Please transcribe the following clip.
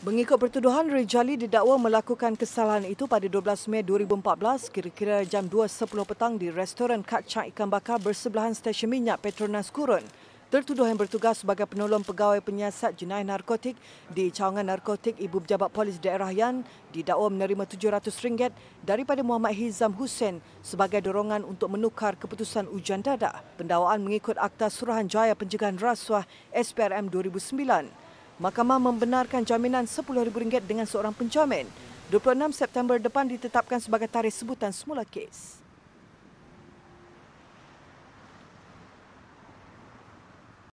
Mengikut pertuduhan, Rejali didakwa melakukan kesalahan itu pada 12 Mei 2014 kira-kira jam 2.10 petang di restoran Kacang Ikan Bakar bersebelahan stesen minyak Petronas Kurun. Tertuduh yang bertugas sebagai penolong pegawai penyiasat jenayah narkotik di cawangan narkotik Ibu Pejabat Polis Daerah Yan didakwa menerima RM700 daripada Muhammad Hizam Hussein sebagai dorongan untuk menukar keputusan ujian dadah. Pendawaan mengikut Akta Suruhanjaya Pencegahan Rasuah SPRM 2009. Mahkamah membenarkan jaminan RM10,000 dengan seorang pencomen. 26 September depan ditetapkan sebagai tarikh sebutan semula kes.